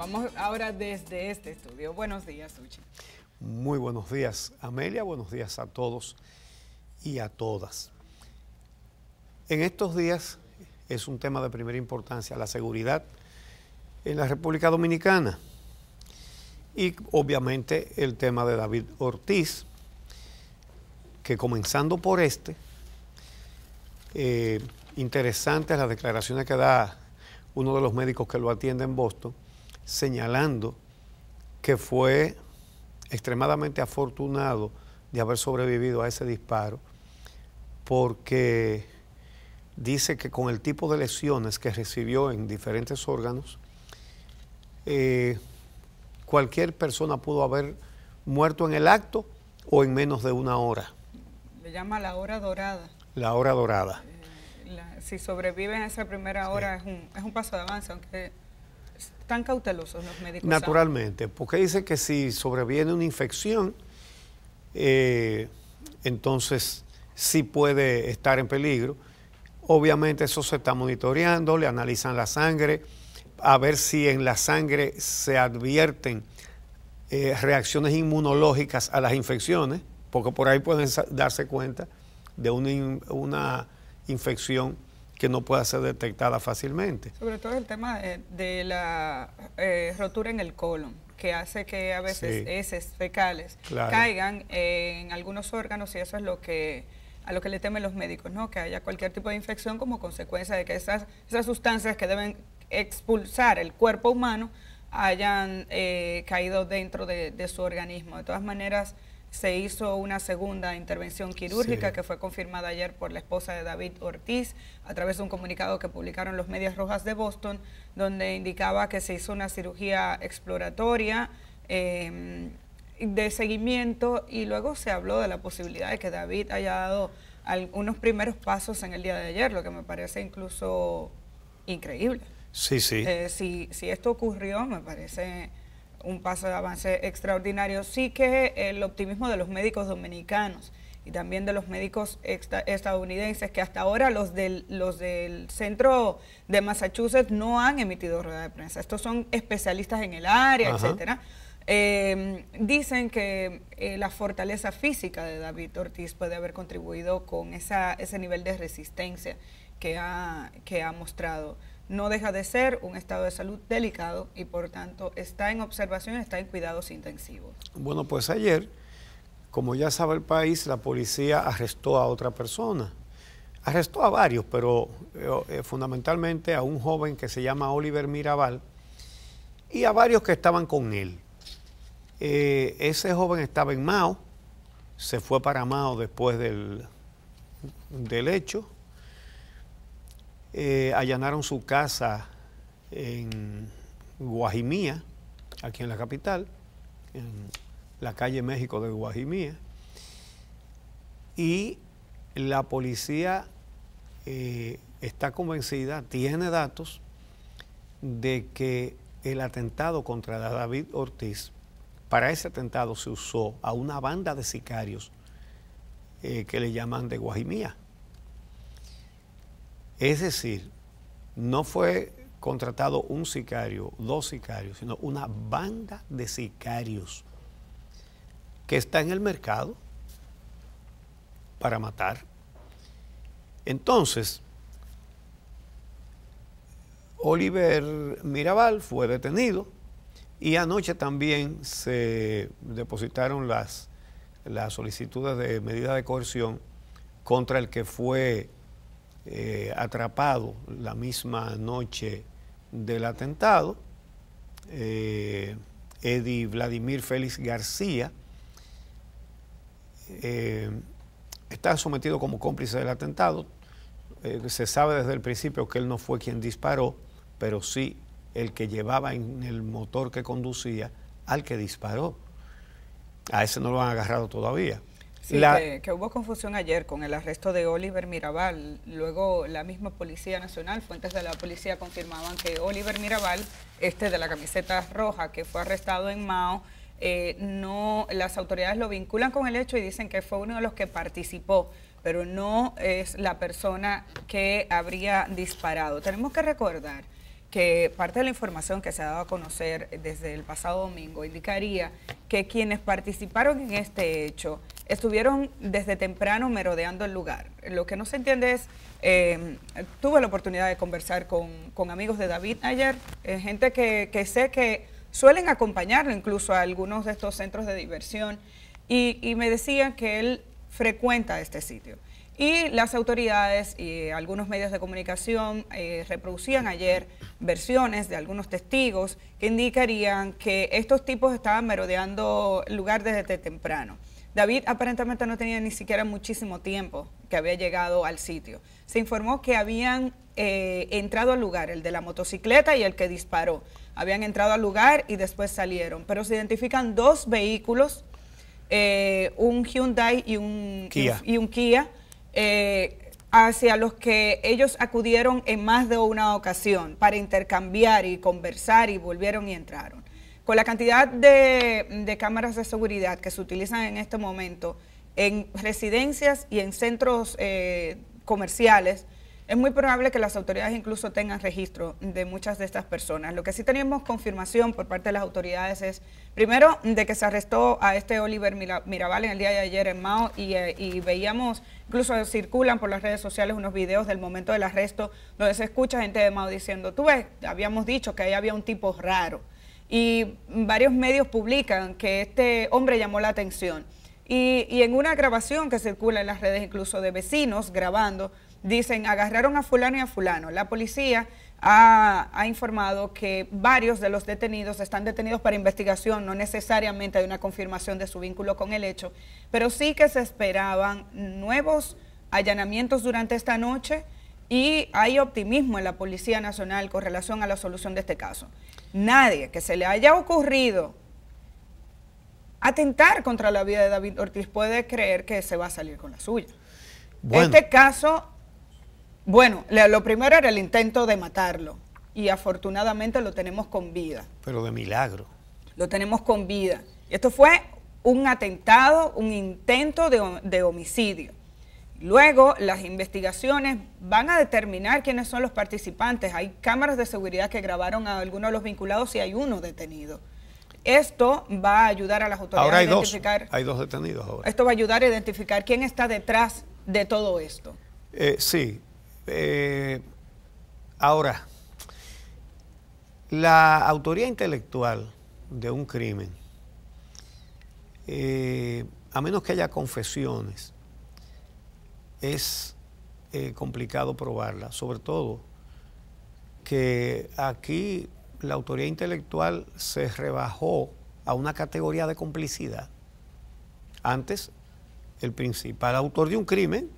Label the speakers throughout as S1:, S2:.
S1: vamos ahora desde este estudio. Buenos días, Suchi.
S2: Muy buenos días, Amelia. Buenos días a todos y a todas. En estos días es un tema de primera importancia, la seguridad en la República Dominicana. Y obviamente el tema de David Ortiz, que comenzando por este, eh, interesantes las declaraciones que da uno de los médicos que lo atiende en Boston, señalando que fue extremadamente afortunado de haber sobrevivido a ese disparo, porque dice que con el tipo de lesiones que recibió en diferentes órganos, eh, cualquier persona pudo haber muerto en el acto o en menos de una hora.
S1: Le llama la hora dorada.
S2: La hora dorada.
S1: Eh, si sobreviven a esa primera hora es, un, es un paso de avance, aunque tan cautelosos los médicos? ¿ah?
S2: Naturalmente, porque dice que si sobreviene una infección, eh, entonces sí puede estar en peligro. Obviamente eso se está monitoreando, le analizan la sangre, a ver si en la sangre se advierten eh, reacciones inmunológicas a las infecciones, porque por ahí pueden darse cuenta de una, una infección que no pueda ser detectada fácilmente.
S1: Sobre todo el tema eh, de, la eh, rotura en el colon, que hace que a veces heces fecales caigan en algunos órganos y eso es lo que a lo que le temen los médicos, ¿no? Que haya cualquier tipo de infección como consecuencia de que esas, esas sustancias que deben expulsar el cuerpo humano hayan eh, caído dentro de, de su organismo. De todas maneras, se hizo una segunda intervención quirúrgica que fue confirmada ayer por la esposa de David Ortiz a través de un comunicado que publicaron los Medias Rojas de Boston, donde indicaba que se hizo una cirugía exploratoria em, de seguimiento y luego se habló de la posibilidad de que David haya dado algunos primeros pasos en el día de ayer, lo que me parece incluso increíble.
S2: Sí, sí. Eh,
S1: si, si esto ocurrió, me parece un paso de avance extraordinario. Sí que el optimismo de los médicos dominicanos y también de los médicos estadounidenses, que hasta ahora los del, los del centro de Massachusetts no han emitido rueda de prensa. Estos son especialistas en el área, etcétera. Em, dicen que eh, la fortaleza física de David Ortiz puede haber contribuido con ese nivel de resistencia que que ha mostrado no deja de ser un estado de salud delicado y por tanto está en observación, está en cuidados intensivos.
S2: Bueno, pues ayer, como ya sabe el país, la policía arrestó a otra persona. Arrestó a varios, pero eh, eh, fundamentalmente a un joven que se llama Oliver Mirabal y a varios que estaban con él. Eh, ese joven estaba en Mao, se fue para Mao después del, del hecho eh, allanaron su casa en Guajimía, aquí en la capital, en la calle México de Guajimía, y la policía eh, está convencida, tiene datos de que el atentado contra David Ortiz, para ese atentado se usó a una banda de sicarios eh, que le llaman de Guajimía. Es decir, no fue contratado un sicario, dos sicarios, sino una banda de sicarios que está en el mercado para matar. Entonces, Oliver Mirabal fue detenido y anoche también se depositaron las, las solicitudes de medida de coerción contra el que fue eh, atrapado la misma noche del atentado. Eh, Eddie Vladimir Félix García eh, está sometido como cómplice del atentado. Eh, se sabe desde el principio que él no fue quien disparó, pero sí el que llevaba en el motor que conducía al que disparó. A ese no lo han agarrado todavía
S1: que, hubo confusión ayer con el arresto de Oliver Mirabal. Luego la misma Policía Nacional, fuentes de la policía confirmaban que Oliver Mirabal, este de la camiseta roja que fue arrestado en Mao, eh, no, las autoridades lo vinculan con el hecho y dicen que fue uno de los que participó, pero no es la persona que habría disparado. Tenemos que recordar que parte de la información que se ha dado a conocer desde el pasado domingo indicaría que quienes participaron en este hecho estuvieron desde temprano merodeando el lugar. Lo que no se entiende es, eh, tuve la oportunidad de conversar con, amigos de David ayer, eh, gente que, sé que suelen acompañarlo incluso a algunos de estos centros de diversión, y, me decían que él frecuenta este sitio. Y las autoridades y algunos medios de comunicación eh, reproducían ayer versiones de algunos testigos que indicarían que estos tipos estaban merodeando el lugar desde temprano. David aparentemente no tenía ni siquiera muchísimo tiempo que había llegado al sitio. Se informó que habían eh, entrado al lugar, el de la motocicleta y el que disparó. Habían entrado al lugar y después salieron, pero se identifican dos vehículos, eh, un Hyundai y un Kia, y un Kia eh, hacia los que ellos acudieron en más de una ocasión para intercambiar y conversar y volvieron y entraron con la cantidad de, cámaras de seguridad que se utilizan en este momento en residencias y en centros eh, comerciales, es muy probable que las autoridades incluso tengan registro de muchas de estas personas. Lo que sí tenemos confirmación por parte de las autoridades es, primero, de que se arrestó a este Oliver Mirabal en el día de ayer en Mao y, eh, y veíamos, incluso circulan por las redes sociales unos videos del momento del arresto donde se escucha gente de Mao diciendo, tú ves, habíamos dicho que ahí había un tipo raro y varios medios publican que este hombre llamó la atención. Y, en una grabación que circula en las redes incluso de vecinos grabando, dicen, agarraron a fulano y a fulano. La policía ha, ha informado que varios de los detenidos están detenidos para investigación, no necesariamente hay una confirmación de su vínculo con el hecho, pero sí que se esperaban nuevos allanamientos durante esta noche y hay optimismo en la Policía Nacional con relación a la solución de este caso. Nadie que se le haya ocurrido atentar contra la vida de David Ortiz puede creer que se va a salir con la suya. Este caso, bueno, lo primero era el intento de matarlo y afortunadamente lo tenemos con vida.
S2: Pero de milagro.
S1: Lo tenemos con vida. Esto fue un atentado, un intento de homicidio. Luego, las investigaciones van a determinar quiénes son los participantes. Hay cámaras de seguridad que grabaron a algunos de los vinculados y hay uno detenido. Esto va a ayudar a las autoridades a identificar. Dos,
S2: hay dos detenidos ahora.
S1: Esto va a ayudar a identificar quién está detrás de todo esto.
S2: Eh, sí. Eh, ahora, la autoría intelectual de un crimen, eh, a menos que haya confesiones, es eh, complicado probarla, sobre todo que aquí la autoría intelectual se rebajó a una categoría de complicidad. Antes, el principal autor de un crimen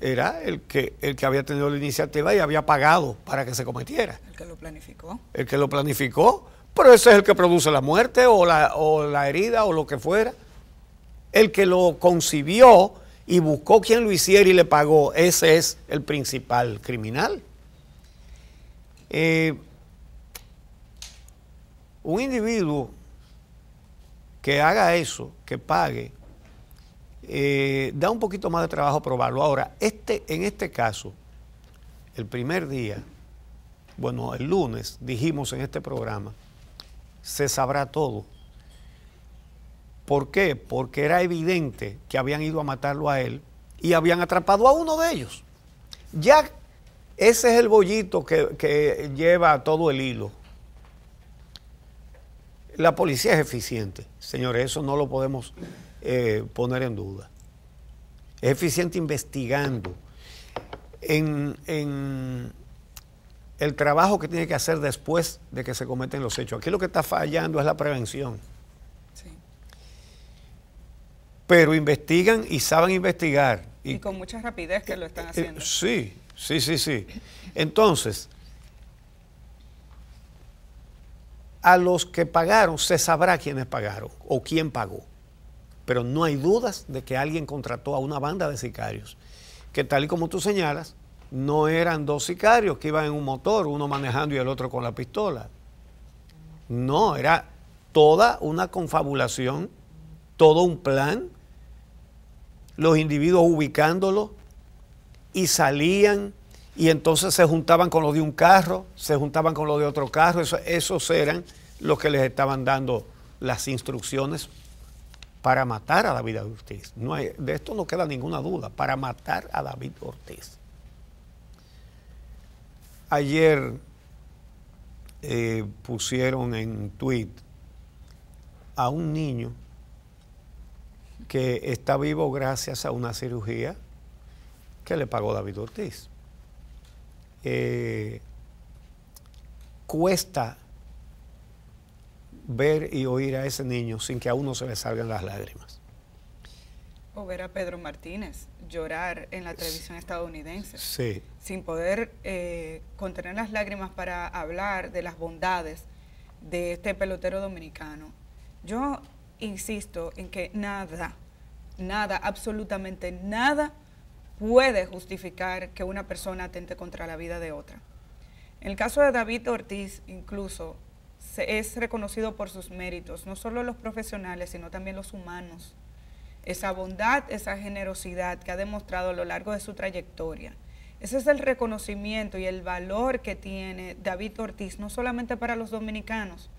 S2: era el que, el que había tenido la iniciativa y había pagado para que se
S1: cometiera. El que lo planificó.
S2: El que lo planificó, pero ese es el que produce la muerte o o la herida o lo que fuera. El que lo concibió y buscó quien lo hiciera y le pagó, ese es el principal criminal. Eh, un individuo que haga eso, que pague, eh, da un poquito más de trabajo probarlo. Ahora, este, en este caso, el primer día, bueno, el lunes dijimos en este programa, se sabrá todo. ¿Por qué? Porque era evidente que habían ido a matarlo a él y habían atrapado a uno de ellos. Ya ese es el bollito que, que lleva todo el hilo. La policía es eficiente, señores, eso no lo podemos eh, poner en duda. Es eficiente investigando. En, en, el trabajo que tiene que hacer después de que se cometen los hechos. Aquí lo que está fallando es la prevención pero investigan y saben investigar. Y,
S1: con mucha rapidez que lo están eh, eh, haciendo.
S2: sí, sí, sí, sí. Entonces, a los que pagaron se sabrá quiénes pagaron o quién pagó. Pero no hay dudas de que alguien contrató a una banda de sicarios, que tal y como tú señalas, no eran dos sicarios que iban en un motor, uno manejando y el otro con la pistola. No, era toda una confabulación, todo un plan los individuos ubicándolo y salían y entonces se juntaban con los de un carro, se juntaban con los de otro carro, eso, esos eran los que les estaban dando las instrucciones para matar a David Ortiz. No de esto no queda ninguna duda, para matar a David Ortiz. Ayer eh, pusieron en tweet a un niño que está vivo gracias a una cirugía que le pagó David Ortiz. Eh, cuesta ver y oír a ese niño sin que a uno se le salgan las lágrimas.
S1: O ver a Pedro Martínez llorar en la televisión estadounidense. Sí. Sin poder eh, contener las lágrimas para hablar de las bondades de este pelotero dominicano. Yo insisto en que nada, nada, absolutamente nada puede justificar que una persona atente contra la vida de otra. En el caso de David Ortiz, incluso, es reconocido por sus méritos, no solo los profesionales, sino también los humanos. Esa bondad, esa generosidad que ha demostrado a lo largo de su trayectoria. Ese es el reconocimiento y el valor que tiene David Ortiz, no solamente para los dominicanos,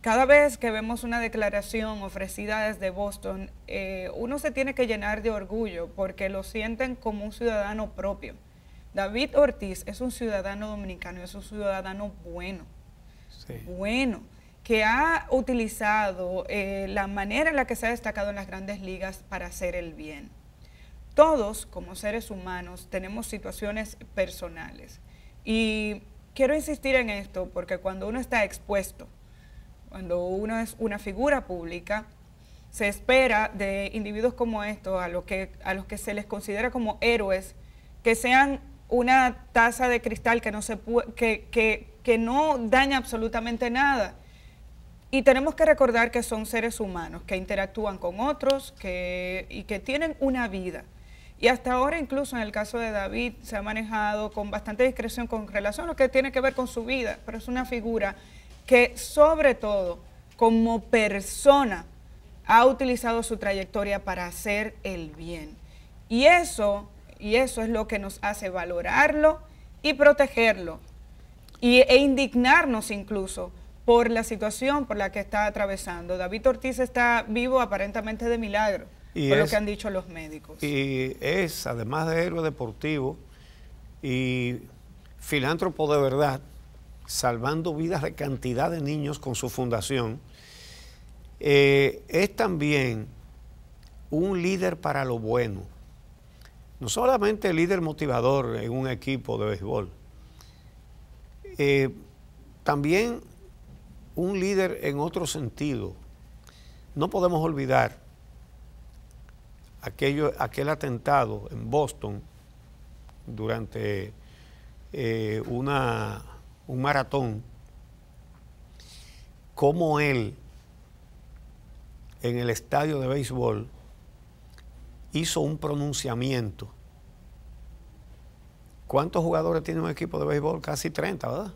S1: cada vez que vemos una declaración ofrecida desde Boston, eh, uno se tiene que llenar de orgullo porque lo sienten como un ciudadano propio. David Ortiz es un ciudadano dominicano, es un ciudadano bueno, bueno, que ha utilizado eh, la manera en la que se ha destacado en las grandes ligas para hacer el bien. Todos como seres humanos tenemos situaciones personales y quiero insistir en esto porque cuando uno está expuesto, cuando uno es una figura pública, se espera de individuos como estos, a los que, a los que se les considera como héroes, que sean una taza de cristal que no, se que, que, que no daña absolutamente nada. Y tenemos que recordar que son seres humanos, que interactúan con otros que, y que tienen una vida. Y hasta ahora, incluso en el caso de David, se ha manejado con bastante discreción con relación a lo que tiene que ver con su vida, pero es una figura que sobre todo como persona ha utilizado su trayectoria para hacer el bien. Y eso, y eso es lo que nos hace valorarlo y protegerlo y, e indignarnos incluso por la situación por la que está atravesando. David Ortiz está vivo aparentemente de milagro, por lo que han dicho los médicos.
S2: Y es, además de héroe deportivo y filántropo de verdad, salvando vidas de cantidad de niños con su fundación, eh, es también un líder para lo bueno. No solamente líder motivador en un equipo de béisbol, eh, también un líder en otro sentido. No podemos olvidar aquello, aquel atentado en Boston durante eh, una un maratón, como él en el estadio de béisbol hizo un pronunciamiento. ¿Cuántos jugadores tiene un equipo de béisbol? Casi 30, ¿verdad?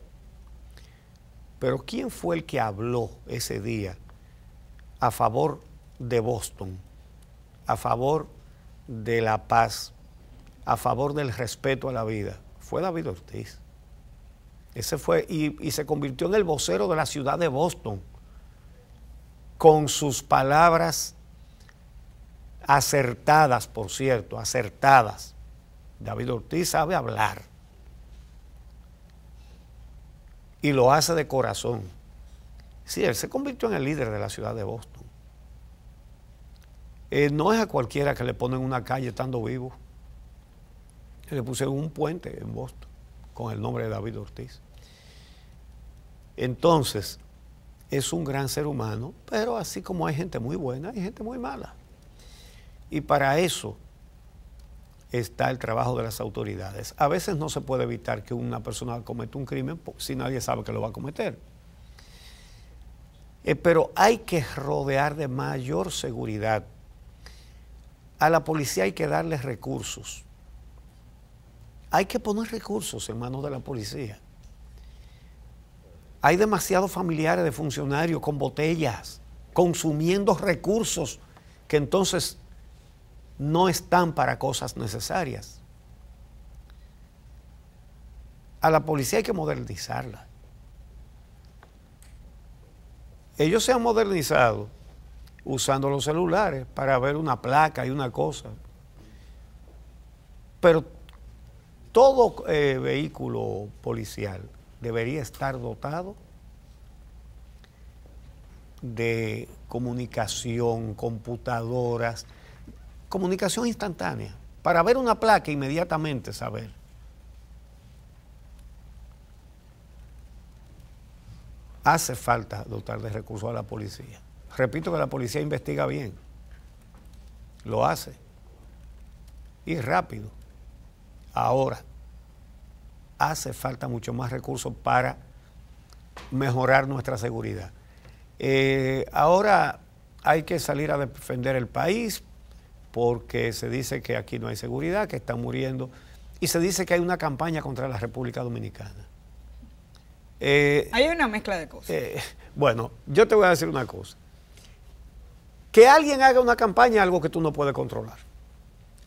S2: Pero ¿quién fue el que habló ese día a favor de Boston, a favor de la paz, a favor del respeto a la vida? Fue David Ortiz. Ese fue, y, se convirtió en el vocero de la ciudad de Boston, con sus palabras acertadas, por cierto, acertadas. David Ortiz sabe hablar y lo hace de corazón. Sí, él se convirtió en el líder de la ciudad de Boston. Eh, no es a cualquiera que le ponen una calle estando vivo. Le en un puente en Boston con el nombre de David Ortiz. Entonces, es un gran ser humano, pero así como hay gente muy buena, hay gente muy mala. Y para eso está el trabajo de las autoridades. A veces no se puede evitar que una persona cometa un crimen si nadie sabe que lo va a cometer. Eh, pero hay que rodear de mayor seguridad. A la policía hay que darles recursos. Hay que poner recursos en manos de la policía. Hay demasiados familiares de funcionarios con botellas, consumiendo recursos que entonces no están para cosas necesarias. A la policía hay que modernizarla. Ellos se han modernizado usando los celulares para ver una placa y una cosa. Pero todo eh, vehículo policial debería estar dotado de comunicación, computadoras, comunicación instantánea, para ver una placa e inmediatamente saber. Hace falta dotar de recursos a la policía. Repito que la policía investiga bien, lo hace y rápido. Ahora, hace falta mucho más recursos para mejorar nuestra seguridad. Eh, ahora hay que salir a defender el país porque se dice que aquí no hay seguridad, que están muriendo, y se dice que hay una campaña contra la República Dominicana.
S1: Eh, hay una mezcla de cosas.
S2: Eh, bueno, yo te voy a decir una cosa. Que alguien haga una campaña es algo que tú no puedes controlar.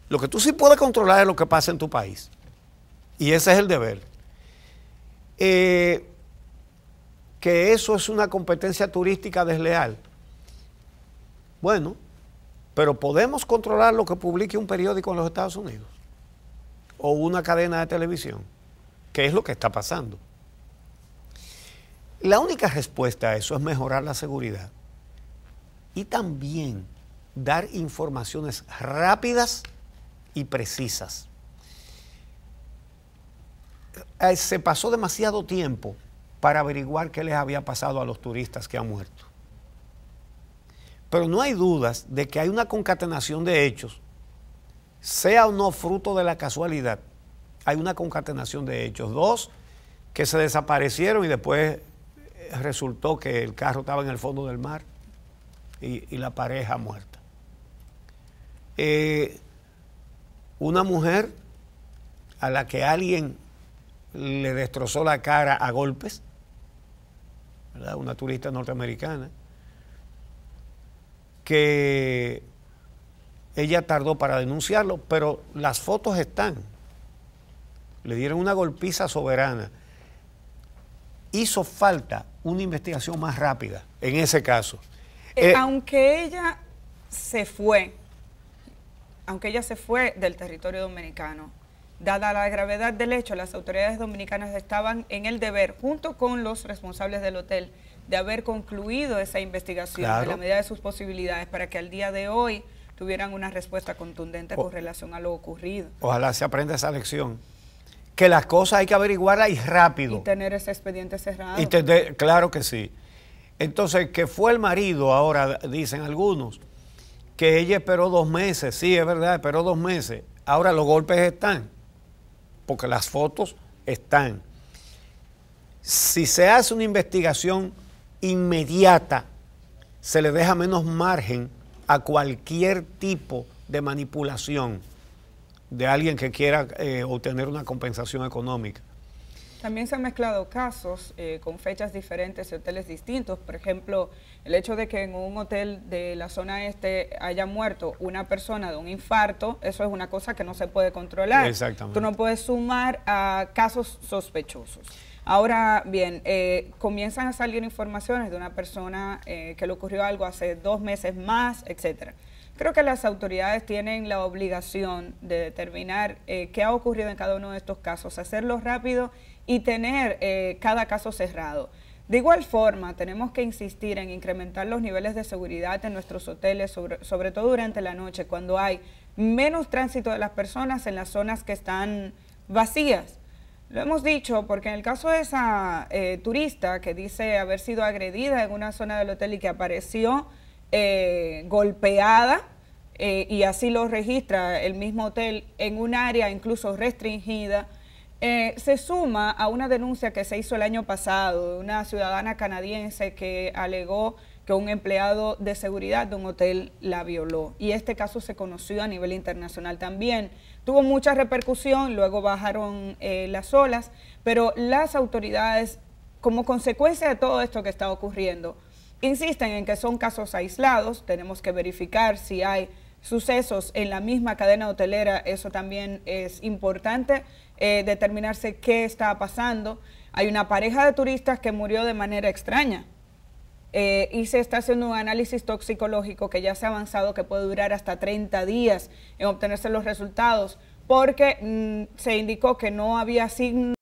S2: Lo que tú sí puedes controlar es lo que pasa en tu país. Y ese es el deber. Eh, que eso es una competencia turística desleal. Bueno, pero podemos controlar lo que publique un periódico en los Estados Unidos o una cadena de televisión, ¿Qué es lo que está pasando. La única respuesta a eso es mejorar la seguridad y también dar informaciones rápidas y precisas. Eh, se pasó demasiado tiempo para averiguar qué les había pasado a los turistas que han muerto. Pero no hay dudas de que hay una concatenación de hechos, sea o no fruto de la casualidad, hay una concatenación de hechos. Dos, que se desaparecieron y después eh, resultó que el carro estaba en el fondo del mar y, la pareja muerta. Eh, una mujer a la que alguien le destrozó la cara a golpes, ¿verdad? una turista norteamericana, que ella tardó para denunciarlo, pero las fotos están. Le dieron una golpiza soberana. Hizo falta una investigación más rápida en ese caso.
S1: Eh, eh, aunque ella se fue, aunque ella se fue del territorio dominicano. Dada la gravedad del hecho, las autoridades dominicanas estaban en el deber, junto con los responsables del hotel, de haber concluido esa investigación en la medida de sus posibilidades para que al día de hoy tuvieran una respuesta contundente con relación a lo ocurrido.
S2: Ojalá se aprenda esa lección. Que las cosas hay que averiguarlas y rápido. Y
S1: tener ese expediente cerrado. Y
S2: claro que sí. Entonces, que fue el marido, ahora dicen algunos, que ella esperó dos meses, sí, es verdad, esperó dos meses. Ahora los golpes están, porque las fotos están. Si se hace una investigación inmediata, se le deja menos margen a cualquier tipo de manipulación de alguien que quiera eh, obtener una compensación económica.
S1: También se han mezclado casos eh, con fechas diferentes y hoteles distintos. Por ejemplo, el hecho de que en un hotel de la zona este haya muerto una persona de un infarto, eso es una cosa que no se puede controlar. Exactamente. Tú no puedes sumar a casos sospechosos. Ahora bien, eh, comienzan a salir informaciones de una persona eh, que le ocurrió algo hace dos meses más, etcétera. Creo que las autoridades tienen la obligación de determinar eh, qué ha ocurrido en cada uno de estos casos, hacerlo rápido y tener eh, cada caso cerrado. De igual forma, tenemos que insistir en incrementar los niveles de seguridad en nuestros hoteles, sobre, todo durante la noche, cuando hay menos tránsito de las personas en las zonas que están vacías. Lo hemos dicho porque en el caso de esa eh, turista que dice haber sido agredida en una zona del hotel y que apareció eh, golpeada, eh, y así lo registra el mismo hotel, en un área incluso restringida, eh, se suma a una denuncia que se hizo el año pasado de una ciudadana canadiense que alegó que un empleado de seguridad de un hotel la violó. Y este caso se conoció a nivel internacional también. Tuvo mucha repercusión, luego bajaron las olas, pero las autoridades, como consecuencia de todo esto que está ocurriendo, Insisten en que son casos aislados, tenemos que verificar si hay sucesos en la misma cadena hotelera, eso también es importante, eh, determinarse qué está pasando. Hay una pareja de turistas que murió de manera extraña eh, y se está haciendo un análisis toxicológico que ya se ha avanzado, que puede durar hasta 30 días en obtenerse los resultados, porque mm, se indicó que no había signos